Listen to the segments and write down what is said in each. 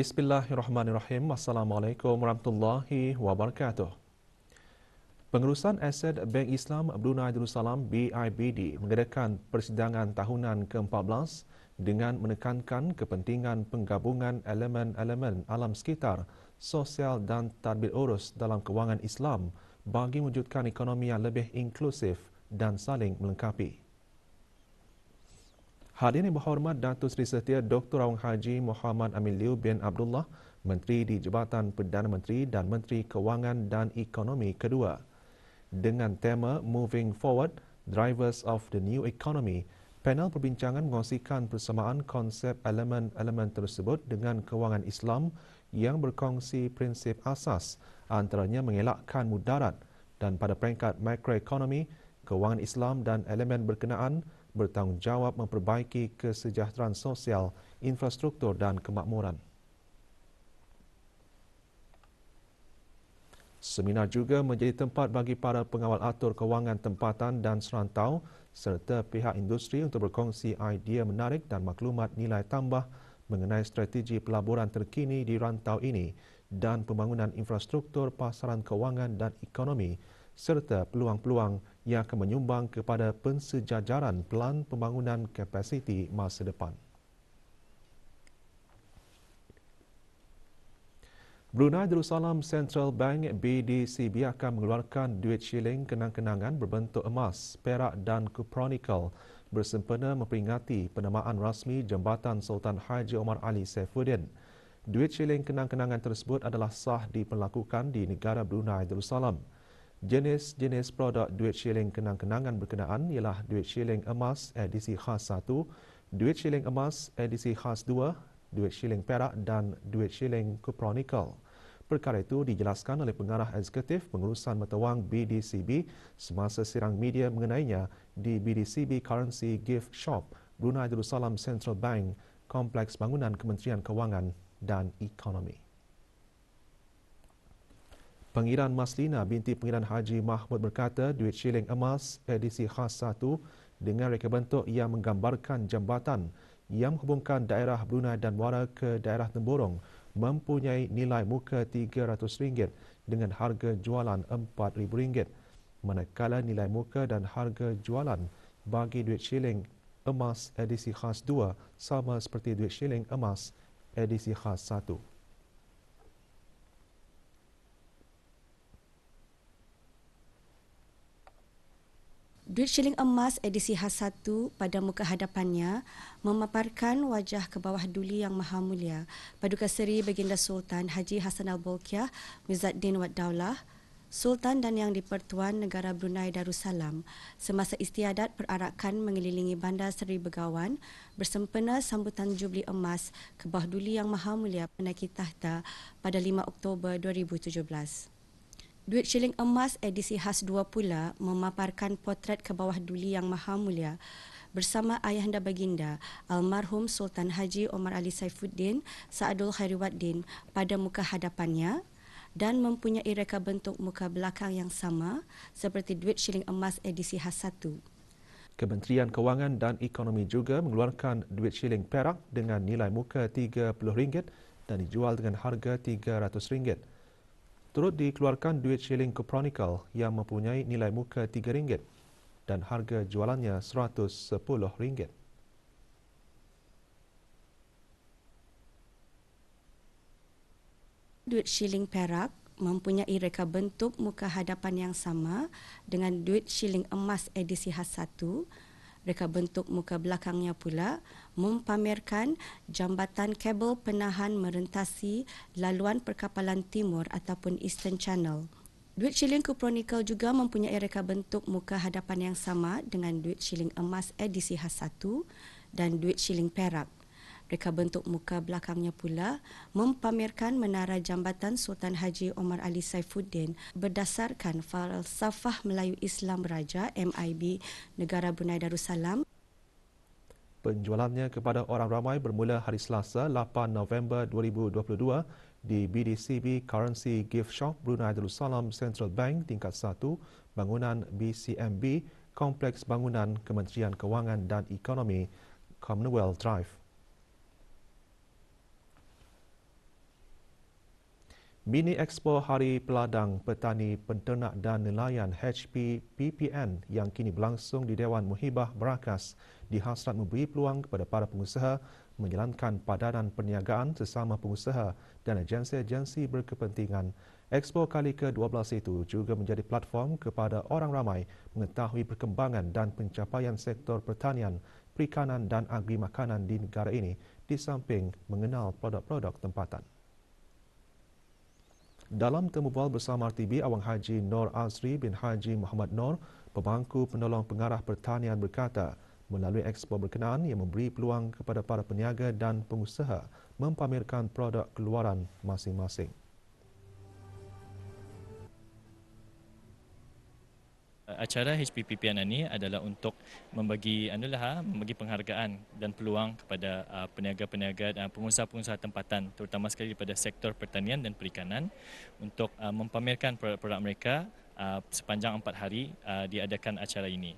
Bismillahirrahmanirrahim. Assalamualaikum warahmatullahi wabarakatuh. Pengurusan Aset Bank Islam Brunei Darussalam BIBD mengadakan persidangan tahunan ke-14 dengan menekankan kepentingan penggabungan elemen-elemen alam sekitar, sosial dan tadbir urus dalam kewangan Islam bagi mewujudkan ekonomi yang lebih inklusif dan saling melengkapi. Hal ini berhormat Datuk Seri Setia Dr. Awang Haji Muhammad Amin Liu bin Abdullah, Menteri di Jabatan Perdana Menteri dan Menteri Kewangan dan Ekonomi Kedua. Dengan tema Moving Forward, Drivers of the New Economy, panel perbincangan mengongsikan persamaan konsep elemen-elemen tersebut dengan kewangan Islam yang berkongsi prinsip asas antaranya mengelakkan mudarat dan pada peringkat makroekonomi, kewangan Islam dan elemen berkenaan bertanggungjawab memperbaiki kesejahteraan sosial, infrastruktur dan kemakmuran. Seminar juga menjadi tempat bagi para pengawal atur kewangan tempatan dan serantau serta pihak industri untuk berkongsi idea menarik dan maklumat nilai tambah mengenai strategi pelaburan terkini di rantau ini dan pembangunan infrastruktur pasaran kewangan dan ekonomi serta peluang-peluang yang akan menyumbang kepada pensejajaran pelan pembangunan kapasiti masa depan. Brunei Darussalam Central Bank BDCB akan mengeluarkan duit shilling kenang-kenangan berbentuk emas, perak dan kupronikel bersempena memperingati penamaan rasmi jambatan Sultan Haji Omar Ali Saifuddin. Duit shilling kenang-kenangan tersebut adalah sah diperlakukan di negara Brunei Darussalam. Jenis-jenis produk duit syiling kenang-kenangan berkenaan ialah duit syiling emas edisi khas 1, duit syiling emas edisi khas 2, duit syiling perak dan duit syiling kupronikel. Perkara itu dijelaskan oleh pengarah eksekutif pengurusan mata wang BDCB semasa sirang media mengenainya di BDCB Currency Gift Shop, Brunei Darussalam Central Bank, Kompleks Bangunan Kementerian Kewangan dan Ekonomi. Pengiran Maslina binti Pengiran Haji Mahmud berkata duit shilling emas edisi khas satu dengan reka bentuk yang menggambarkan jambatan yang menghubungkan daerah Brunei dan Muara ke daerah Temborong mempunyai nilai muka RM300 dengan harga jualan RM4,000 manakala nilai muka dan harga jualan bagi duit shilling emas edisi khas dua sama seperti duit shilling emas edisi khas satu. Duit syiling emas edisi H1 pada muka hadapannya memaparkan wajah ke bawah duli yang maha mulia Paduka Seri Baginda Sultan Haji Hassan Al-Bolkiah Mizaddin Wad Daulah Sultan dan Yang dipertuan Negara Brunei Darussalam semasa istiadat perarakan mengelilingi Bandar Seri Begawan bersempena sambutan Jubli Emas ke bawah duli yang maha mulia Penaiki Tahta pada 5 Oktober 2017. Duit Shilling Emas edisi khas dua pula memaparkan potret ke bawah duli yang maha mulia bersama Ayahanda Baginda Almarhum Sultan Haji Omar Ali Saifuddin Saadul Khairiwaddin pada muka hadapannya dan mempunyai reka bentuk muka belakang yang sama seperti duit shilling emas edisi khas satu. Kementerian Kewangan dan Ekonomi juga mengeluarkan duit shilling perak dengan nilai muka RM30 dan dijual dengan harga RM300 turut dikeluarkan duit shilling Copronical yang mempunyai nilai muka RM3 dan harga jualannya RM110. Duit shilling perak mempunyai reka bentuk muka hadapan yang sama dengan duit shilling emas edisi khas satu. Mereka bentuk muka belakangnya pula mempamerkan jambatan kabel penahan merentasi laluan perkapalan timur ataupun Eastern Channel. Duit shilling Kupronikel juga mempunyai reka bentuk muka hadapan yang sama dengan duit shilling emas edisi khas 1 dan duit shilling perak. Mereka bentuk muka belakangnya pula mempamerkan menara jambatan Sultan Haji Omar Ali Saifuddin berdasarkan falsafah Melayu Islam Raja MIB Negara Brunei Darussalam. Penjualannya kepada orang ramai bermula hari Selasa 8 November 2022 di BDCB Currency Gift Shop Brunei Darussalam Central Bank tingkat 1 bangunan BCMB Kompleks Bangunan Kementerian Kewangan dan Ekonomi Commonwealth Drive. Mini Expo Hari Peladang Petani Penternak dan Nelayan (HPPPN) yang kini berlangsung di Dewan Muhibah Berakas dihasrat memberi peluang kepada para pengusaha menjalankan padanan perniagaan sesama pengusaha dan agensi-agensi berkepentingan. Expo kali ke-12 itu juga menjadi platform kepada orang ramai mengetahui perkembangan dan pencapaian sektor pertanian, perikanan dan agri makanan di negara ini di samping mengenal produk-produk tempatan dalam temubual bersama RTB Awang Haji Nor Azri bin Haji Muhammad Nor, pembangku penolong pengarah pertanian berkata, melalui ekspor berkenaan yang memberi peluang kepada para peniaga dan pengusaha mempamerkan produk keluaran masing-masing. acara HPPP Anak ini adalah untuk membagi anulah ah, membagi penghargaan dan peluang kepada uh, peniaga-peniaga dan uh, pengusaha-pengusaha tempatan terutama sekali daripada sektor pertanian dan perikanan untuk uh, mempamerkan produk-produk mereka uh, sepanjang empat hari uh, diadakan acara ini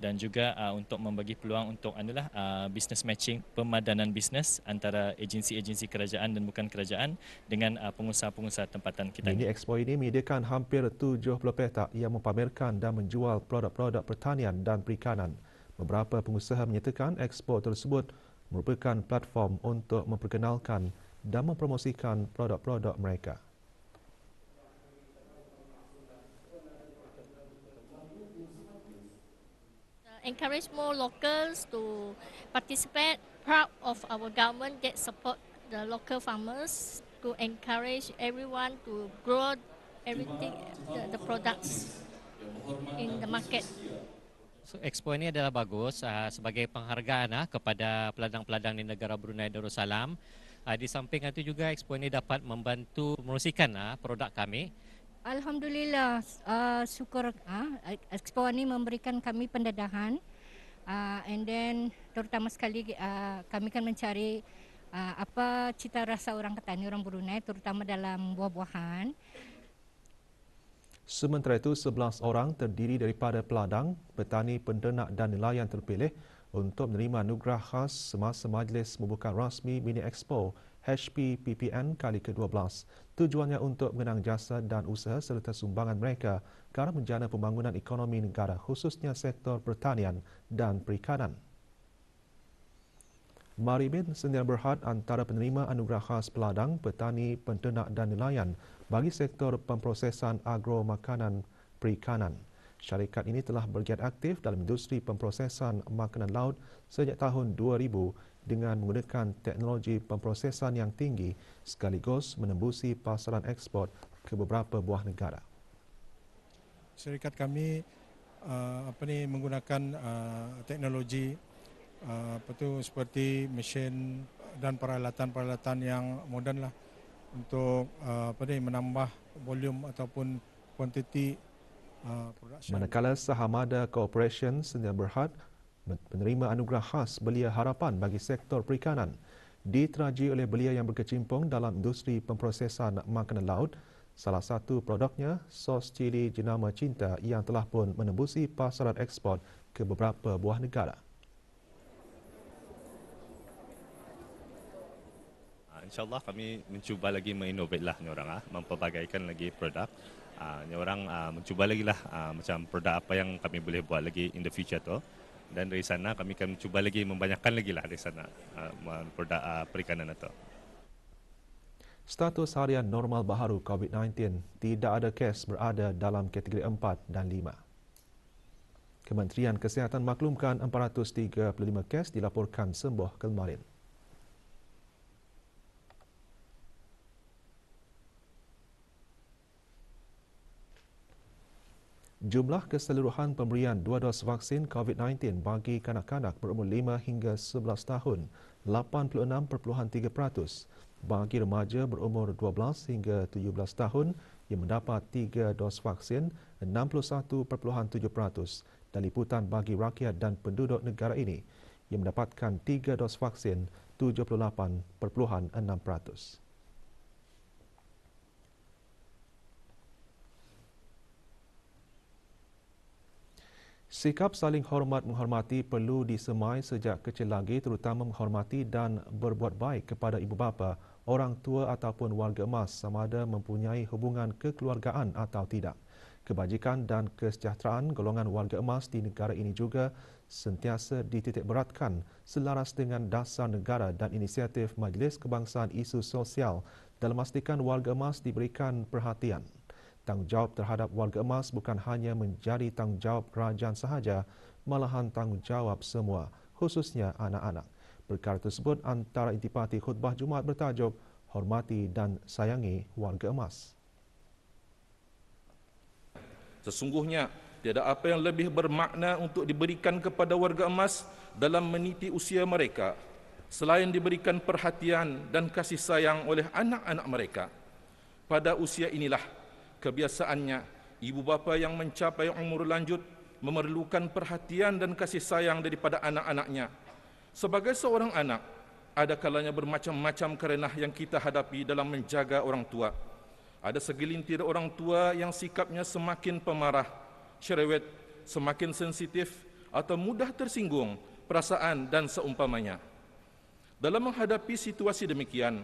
dan juga uh, untuk membagi peluang untuk adalah uh, business matching pemadanan bisnes antara agensi-agensi kerajaan dan bukan kerajaan dengan uh, pengusaha-pengusaha tempatan kita. Mini Expo ini menyediakan hampir 70 petak yang mempamerkan dan menjual produk-produk pertanian dan perikanan. Beberapa pengusaha menyatakan expo tersebut merupakan platform untuk memperkenalkan dan mempromosikan produk-produk mereka. encourage more locals to participate. Proud of our government that support the local farmers to encourage everyone to grow everything the, the products in the market. So, Expo ini adalah bagus uh, sebagai penghargaan uh, kepada peladang-peladang di negara Brunei Darussalam. Uh, di samping itu juga Expo ini dapat membantu promosikan uh, produk kami. Alhamdulillah, uh, syukur uh, Expo ini memberikan kami pendedahan uh, and then terutama sekali uh, kami kan mencari uh, apa cita rasa orang petani orang Brunei terutama dalam buah-buahan. Sementara itu, 11 orang terdiri daripada peladang, petani, pendenak dan nelayan terpilih untuk menerima anugerah khas semasa majlis membuka rasmi mini expo HPPPN kali ke-12 tujuannya untuk mengenang jasa dan usaha serta sumbangan mereka ke menjana pembangunan ekonomi negara khususnya sektor pertanian dan perikanan. Maribin sendiri berhad antara penerima anugerah khas peladang, petani, penternak dan nelayan bagi sektor pemprosesan agro makanan perikanan. Syarikat ini telah bergiat aktif dalam industri pemprosesan makanan laut sejak tahun 2000 dengan menggunakan teknologi pemprosesan yang tinggi sekaligus menembusi pasaran ekspor ke beberapa buah negara. Syarikat kami uh, apa ni menggunakan uh, teknologi uh, apa tu seperti mesin dan peralatan-peralatan yang moden lah untuk uh, apa ni menambah volume ataupun kuantiti uh, production. Manakala Sahamada Corporation Sdn Bhd menerima anugerah khas belia harapan bagi sektor perikanan diteraji oleh belia yang berkecimpung dalam industri pemprosesan makanan laut salah satu produknya sos cili jenama cinta yang telah pun menembusi pasaran ekspor ke beberapa buah negara ah, InsyaAllah kami mencuba lagi menginovate lah ni orang ah, memperbagaikan lagi produk. Ah, ni orang ah, mencuba lagi lah ah, macam produk apa yang kami boleh buat lagi in the future tu dan dari sana kami akan cuba lagi membanyakkan lagi lah dari sana uh, produk uh, perikanan itu. Status harian normal baharu COVID-19 tidak ada kes berada dalam kategori 4 dan 5. Kementerian Kesihatan maklumkan 435 kes dilaporkan sembuh kemarin. jumlah keseluruhan pemberian dua dos vaksin COVID-19 bagi kanak-kanak berumur 5 hingga 11 tahun 86.3%. Bagi remaja berumur 12 hingga 17 tahun yang mendapat tiga dos vaksin 61.7% dan liputan bagi rakyat dan penduduk negara ini yang mendapatkan tiga dos vaksin 78.6%. Sikap saling hormat menghormati perlu disemai sejak kecil lagi terutama menghormati dan berbuat baik kepada ibu bapa, orang tua ataupun warga emas sama ada mempunyai hubungan kekeluargaan atau tidak. Kebajikan dan kesejahteraan golongan warga emas di negara ini juga sentiasa dititik beratkan selaras dengan dasar negara dan inisiatif Majlis Kebangsaan Isu Sosial dalam memastikan warga emas diberikan perhatian. Tanggungjawab terhadap warga emas bukan hanya menjadi tanggungjawab kerajaan sahaja, malahan tanggungjawab semua, khususnya anak-anak. Perkara tersebut antara intipati khutbah Jumaat bertajuk Hormati dan Sayangi Warga Emas. Sesungguhnya, tiada apa yang lebih bermakna untuk diberikan kepada warga emas dalam meniti usia mereka selain diberikan perhatian dan kasih sayang oleh anak-anak mereka. Pada usia inilah kebiasaannya ibu bapa yang mencapai umur lanjut memerlukan perhatian dan kasih sayang daripada anak-anaknya sebagai seorang anak ada kalanya bermacam-macam kerenah yang kita hadapi dalam menjaga orang tua ada segelintir orang tua yang sikapnya semakin pemarah cerewet semakin sensitif atau mudah tersinggung perasaan dan seumpamanya dalam menghadapi situasi demikian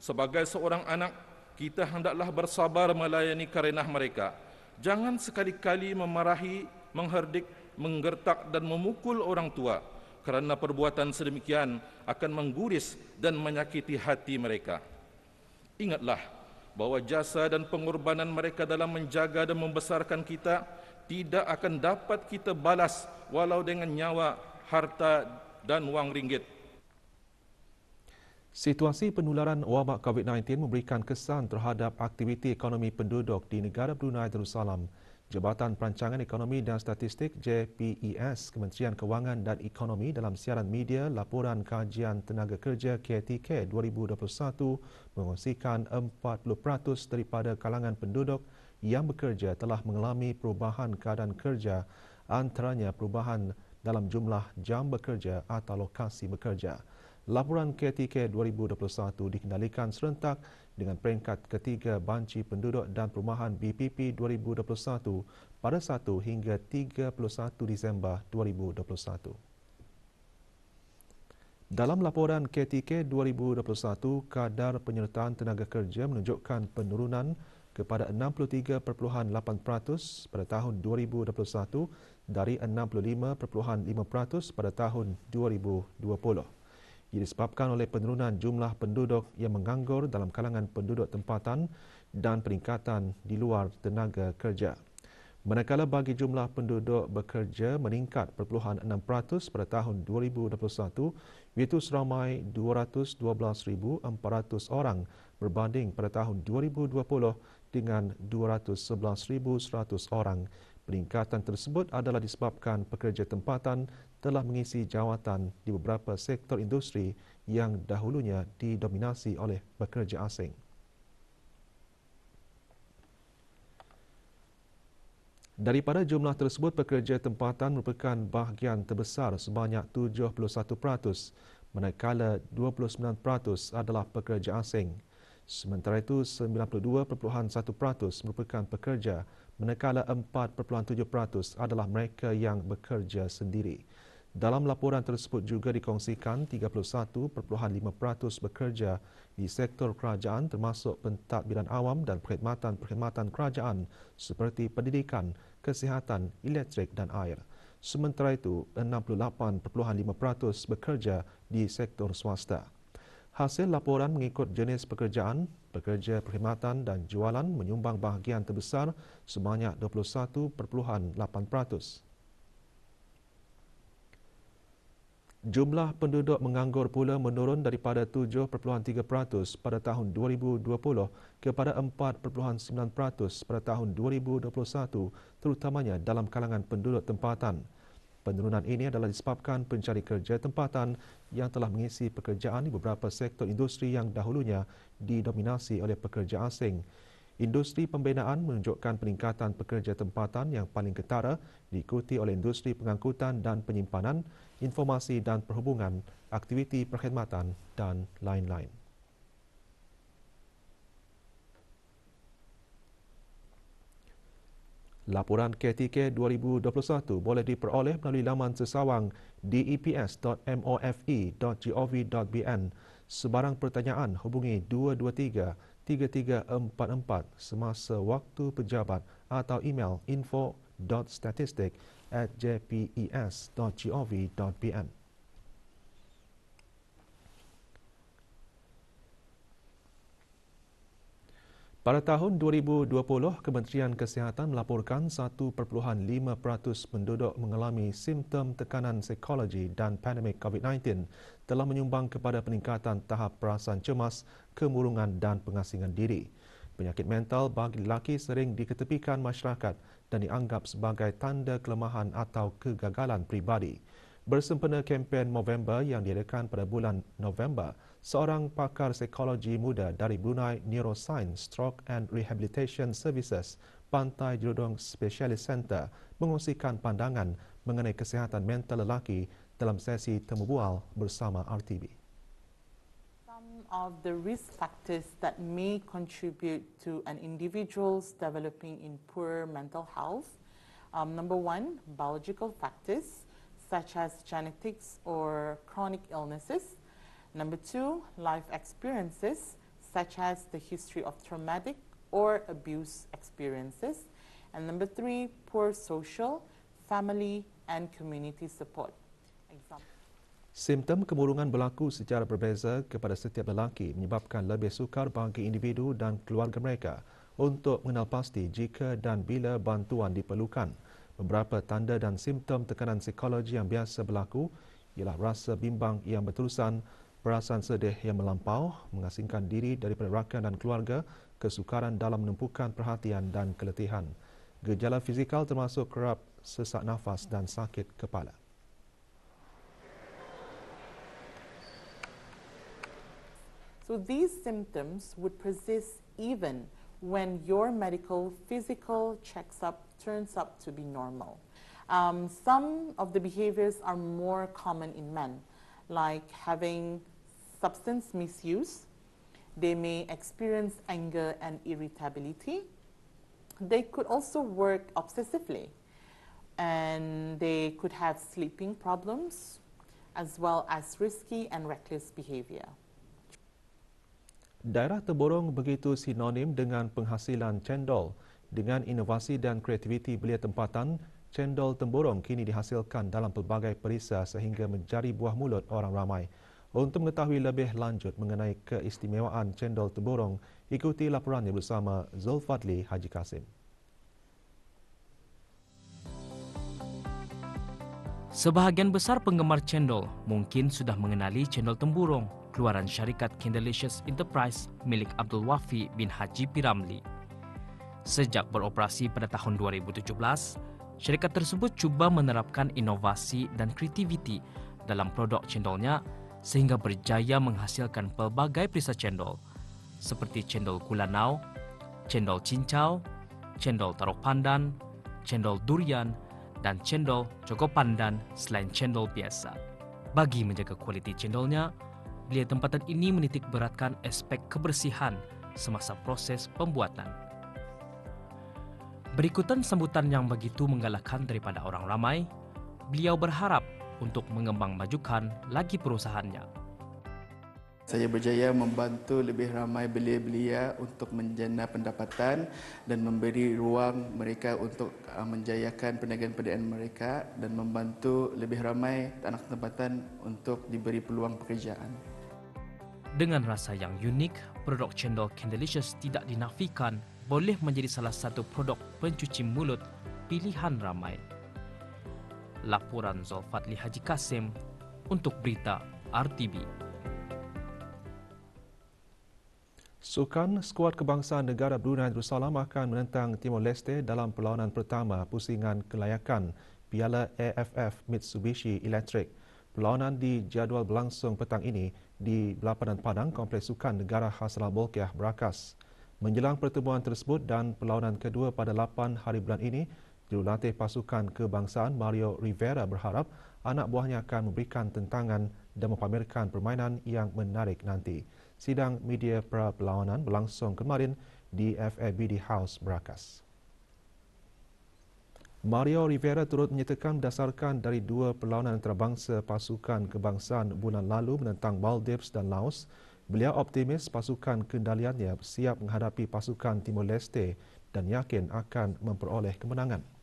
sebagai seorang anak kita hendaklah bersabar melayani karenah mereka. Jangan sekali-kali memarahi, mengherdik, menggertak dan memukul orang tua kerana perbuatan sedemikian akan mengguris dan menyakiti hati mereka. Ingatlah bahwa jasa dan pengorbanan mereka dalam menjaga dan membesarkan kita tidak akan dapat kita balas walau dengan nyawa, harta dan wang ringgit. Situasi penularan wabak COVID-19 memberikan kesan terhadap aktiviti ekonomi penduduk di negara Brunei Darussalam. Jabatan Perancangan Ekonomi dan Statistik JPES Kementerian Kewangan dan Ekonomi dalam siaran media Laporan Kajian Tenaga Kerja KTK 2021 mengongsikan 40% daripada kalangan penduduk yang bekerja telah mengalami perubahan keadaan kerja antaranya perubahan dalam jumlah jam bekerja atau lokasi bekerja laporan KTK 2021 dikendalikan serentak dengan peringkat ketiga banci penduduk dan perumahan BPP 2021 pada 1 hingga 31 Disember 2021. Dalam laporan KTK 2021, kadar penyertaan tenaga kerja menunjukkan penurunan kepada 63.8% pada tahun 2021 dari 65.5% pada tahun 2020. Ia disebabkan oleh penurunan jumlah penduduk yang menganggur dalam kalangan penduduk tempatan dan peningkatan di luar tenaga kerja. Manakala bagi jumlah penduduk bekerja meningkat perpuluhan 0.6% pada tahun 2021 iaitu seramai 212,400 orang berbanding pada tahun 2020 dengan 211,100 orang. Peningkatan tersebut adalah disebabkan pekerja tempatan telah mengisi jawatan di beberapa sektor industri yang dahulunya didominasi oleh pekerja asing. Daripada jumlah tersebut, pekerja tempatan merupakan bahagian terbesar sebanyak 71% manakala 29% adalah pekerja asing. Sementara itu, 92.1% merupakan pekerja manakala 4.7% adalah mereka yang bekerja sendiri. Dalam laporan tersebut juga dikongsikan 31.5% bekerja di sektor kerajaan termasuk pentadbiran awam dan perkhidmatan-perkhidmatan kerajaan seperti pendidikan, kesihatan, elektrik dan air. Sementara itu, 68.5% bekerja di sektor swasta. Hasil laporan mengikut jenis pekerjaan, pekerja perkhidmatan dan jualan menyumbang bahagian terbesar sebanyak 21.8%. Jumlah penduduk menganggur pula menurun daripada 7.3% pada tahun 2020 kepada 4.9% pada tahun 2021 terutamanya dalam kalangan penduduk tempatan. Penurunan ini adalah disebabkan pencari kerja tempatan yang telah mengisi pekerjaan di beberapa sektor industri yang dahulunya didominasi oleh pekerja asing. Industri pembinaan menunjukkan peningkatan pekerja tempatan yang paling ketara diikuti oleh industri pengangkutan dan penyimpanan, informasi dan perhubungan, aktiviti perkhidmatan dan lain-lain. Laporan KTK 2021 boleh diperoleh melalui laman sesawang deps.mofe.gov.bn. Sebarang pertanyaan hubungi 223 3344 semasa waktu pejabat atau email info.statistik at jpes.gov.pn. Pada tahun 2020, Kementerian Kesihatan melaporkan 1.5% penduduk mengalami simptom tekanan psikologi dan pandemik COVID-19 telah menyumbang kepada peningkatan tahap perasaan cemas, kemurungan dan pengasingan diri. Penyakit mental bagi lelaki sering diketepikan masyarakat dan dianggap sebagai tanda kelemahan atau kegagalan pribadi. Bersempena kempen November yang diadakan pada bulan November, seorang pakar psikologi muda dari Brunei Neuroscience Stroke and Rehabilitation Services Pantai Jerudong Specialist Center mengusikan pandangan mengenai kesihatan mental lelaki dalam sesi temubual bersama RTB. Some of the risk factors that may contribute to an individual's developing in poor mental health. Um, number one, biological factors such as genetics or chronic illnesses Number two, life experiences such as the history of traumatic or abuse experiences. And number three, poor social, family and community support. Simptom kemurungan berlaku secara berbeza kepada setiap lelaki menyebabkan lebih sukar bagi individu dan keluarga mereka untuk mengenal pasti jika dan bila bantuan diperlukan. Beberapa tanda dan simptom tekanan psikologi yang biasa berlaku ialah rasa bimbang yang berterusan, perasaan sedih yang melampau mengasingkan diri daripada rakan dan keluarga kesukaran dalam menumpukan perhatian dan keletihan gejala fizikal termasuk kerap sesak nafas dan sakit kepala So these symptoms would persist even when your medical physical checks up turns up to be normal. Um, some of the behaviors are more common in men, like having substance misuse. They may experience anger and irritability. They could also work obsessively and they could have sleeping problems as well as risky and reckless behavior. Daerah Teborong begitu sinonim dengan penghasilan cendol. Dengan inovasi dan kreativiti belia tempatan, cendol Teborong kini dihasilkan dalam pelbagai perisa sehingga menjadi buah mulut orang ramai. Untuk mengetahui lebih lanjut mengenai keistimewaan cendol teborong, ikuti laporannya bersama Zulfadli Haji Kasim. Sebahagian besar penggemar cendol mungkin sudah mengenali cendol temburong keluaran syarikat Kindelicious Enterprise milik Abdul Wafi bin Haji Piramli. Sejak beroperasi pada tahun 2017, syarikat tersebut cuba menerapkan inovasi dan kreativiti dalam produk cendolnya sehingga berjaya menghasilkan pelbagai perisa cendol seperti cendol gula nao, cendol cincau, cendol taruh pandan, cendol durian, dan cendol coko pandan selain cendol biasa. Bagi menjaga kualiti cendolnya, belia tempatan ini menitik beratkan aspek kebersihan semasa proses pembuatan. Berikutan sambutan yang begitu menggalakkan daripada orang ramai, beliau berharap untuk mengembang majukan lagi perusahaannya. Saya berjaya membantu lebih ramai belia-belia untuk menjana pendapatan dan memberi ruang mereka untuk uh, menjayakan perniagaan-perniagaan mereka dan membantu lebih ramai anak tempatan untuk diberi peluang pekerjaan. Dengan rasa yang unik, produk cendol Candelicious tidak dinafikan boleh menjadi salah satu produk pencuci mulut pilihan ramai. Laporan Zulfatli Haji Kasim untuk berita RTB. Sukan skuad kebangsaan negara Brunei Darussalam akan menentang Timor Leste dalam perlawanan pertama pusingan kelayakan Piala AFF Mitsubishi Electric. Perlawanan dijadual berlangsung petang ini di Lapangan Padang Kompleks Sukan Negara Hasrah Bolkiah Berakas. Menjelang pertemuan tersebut dan perlawanan kedua pada 8 hari bulan ini, Jurulatih pasukan kebangsaan Mario Rivera berharap anak buahnya akan memberikan tentangan dan memamerkan permainan yang menarik nanti. Sidang media perlawanan berlangsung kemarin di FABD House Berakas. Mario Rivera turut menyatakan berdasarkan dari dua perlawanan antarabangsa pasukan kebangsaan bulan lalu menentang Maldives dan Laos, beliau optimis pasukan kendaliannya siap menghadapi pasukan Timor Leste dan yakin akan memperoleh kemenangan.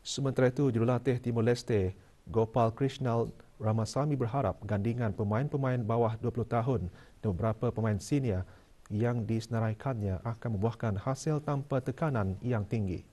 Sementara itu, jurulatih Timor Leste, Gopal Krishnal Ramasamy berharap gandingan pemain-pemain bawah 20 tahun dan beberapa pemain senior yang disenaraikannya akan membuahkan hasil tanpa tekanan yang tinggi.